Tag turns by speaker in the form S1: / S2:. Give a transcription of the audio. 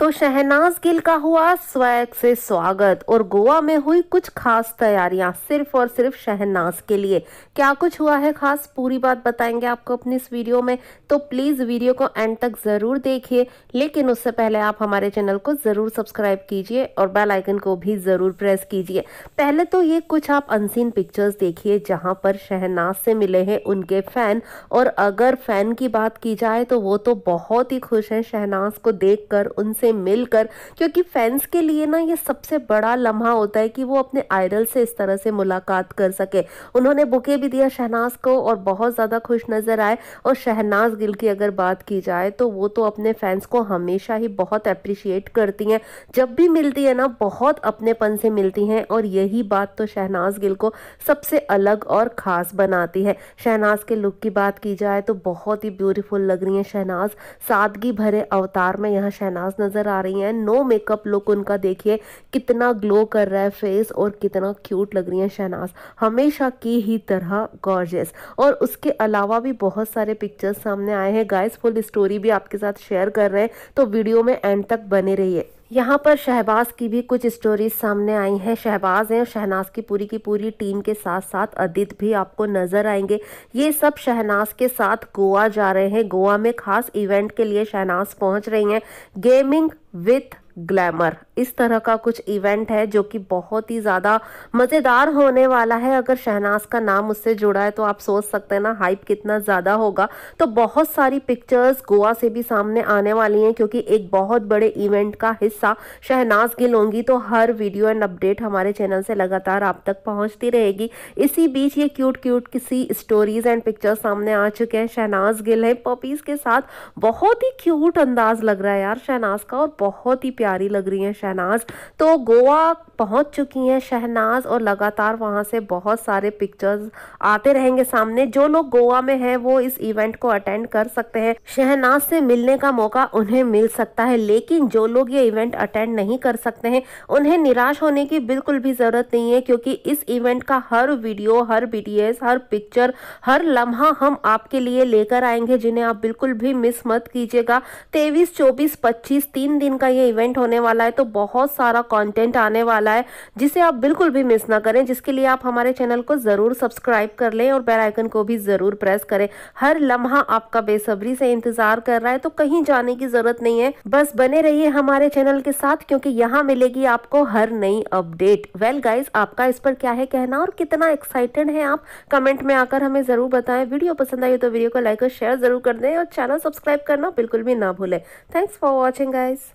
S1: तो शहनाज गिल का हुआ स्वैग से स्वागत और गोवा में हुई कुछ खास तैयारियां सिर्फ और सिर्फ शहनाज के लिए क्या कुछ हुआ है खास पूरी बात बताएंगे आपको अपनी इस वीडियो में तो प्लीज़ वीडियो को एंड तक ज़रूर देखिए लेकिन उससे पहले आप हमारे चैनल को ज़रूर सब्सक्राइब कीजिए और बेल आइकन को भी ज़रूर प्रेस कीजिए पहले तो ये कुछ आप अनसीन पिक्चर्स देखिए जहाँ पर शहनाज से मिले हैं उनके फ़ैन और अगर फ़ैन की बात की जाए तो वो तो बहुत ही खुश है शहनाज को देख उनसे से मिलकर क्योंकि फैंस के लिए ना ये सबसे बड़ा लम्हा होता है कि वो अपने आइडल से इस तरह से मुलाकात कर सके उन्होंने बुके भी दिया शहनाज को और बहुत ज़्यादा खुश नज़र आए और शहनाज गिल की अगर बात की जाए तो वो तो अपने फैंस को हमेशा ही बहुत अप्रिशिएट करती हैं जब भी मिलती है ना बहुत अपनेपन से मिलती हैं और यही बात तो शहनाज गिल को सबसे अलग और ख़ास बनाती है शहनाज के लुक की बात की जाए तो बहुत ही ब्यूटीफुल लग रही हैं शहनाज सादगी भरे अवतार में यहाँ शहनाज नज़र नज़र आ रही हैं नो मेकअप लुक उनका देखिए कितना ग्लो कर रहा है फेस और कितना क्यूट लग रही है शहनाज हमेशा की ही तरह गॉर्जेस और उसके अलावा भी बहुत सारे पिक्चर्स सामने आए हैं गाइस फुल स्टोरी भी आपके साथ शेयर कर रहे हैं तो वीडियो में एंड तक बने रहिए यहाँ पर शहबाज की भी कुछ स्टोरीज सामने आई हैं शहबाज हैं और शहनाज की पूरी की पूरी टीम के साथ साथ अदित भी आपको नज़र आएंगे ये सब शहनाज के साथ गोवा जा रहे हैं गोवा में खास इवेंट के लिए शहनाज पहुंच रही हैं गेमिंग विथ ग्लैमर इस तरह का कुछ इवेंट है जो कि बहुत ही ज़्यादा मज़ेदार होने वाला है अगर शहनाज का नाम उससे जुड़ा है तो आप सोच सकते हैं ना हाइप कितना ज़्यादा होगा तो बहुत सारी पिक्चर्स गोवा से भी सामने आने वाली हैं क्योंकि एक बहुत बड़े इवेंट का हिस्सा शहनाज गिल होंगी तो हर वीडियो एंड अपडेट हमारे चैनल से लगातार आप तक पहुँचती रहेगी इसी बीच ये क्यूट क्यूट किसी स्टोरीज एंड पिक्चर्स सामने आ चुके हैं शहनाज गिल है पपीज़ के साथ बहुत ही क्यूट अंदाज लग रहा है यार शहनाज का और बहुत ही प्यारी लग रही हैं शहनाज तो गोवा पहुंच चुकी हैं शहनाज और लगातार वहां से बहुत सारे पिक्चर्स आते रहेंगे सामने जो लोग गोवा में हैं वो इस इवेंट को अटेंड कर सकते हैं शहनाज से मिलने का मौका उन्हें मिल सकता है लेकिन जो लोग ये इवेंट अटेंड नहीं कर सकते हैं उन्हें निराश होने की बिल्कुल भी ज़रूरत नहीं है क्योंकि इस इवेंट का हर वीडियो हर बीटीएस हर पिक्चर हर लम्हा हम आपके लिए लेकर आएंगे जिन्हें आप बिल्कुल भी मिस मत कीजिएगा तेईस चौबीस पच्चीस तीन दिन का ये इवेंट इवेंट होने वाला है तो बहुत सारा कंटेंट आने वाला है जिसे आप बिल्कुल भी मिस ना करें जिसके लिए आप हमारे चैनल को ज़रूर सब्सक्राइब कर लें और बेल आइकन को भी ज़रूर प्रेस करें हर लम्हा आपका बेसब्री से इंतज़ार कर रहा है तो कहीं जाने की ज़रूरत नहीं है बस बने रहिए हमारे चैनल के साथ क्योंकि यहाँ मिलेगी आपको हर नई अपडेट वेल गाइज आपका इस पर क्या है कहना और कितना एक्साइटेड है आप कमेंट में आकर हमें ज़रूर बताएं वीडियो पसंद आई तो वीडियो को लाइक और शेयर ज़रूर कर दें और चैनल सब्सक्राइब करना बिल्कुल भी ना भूलें थैंक्स फॉर वॉचिंग गाइज़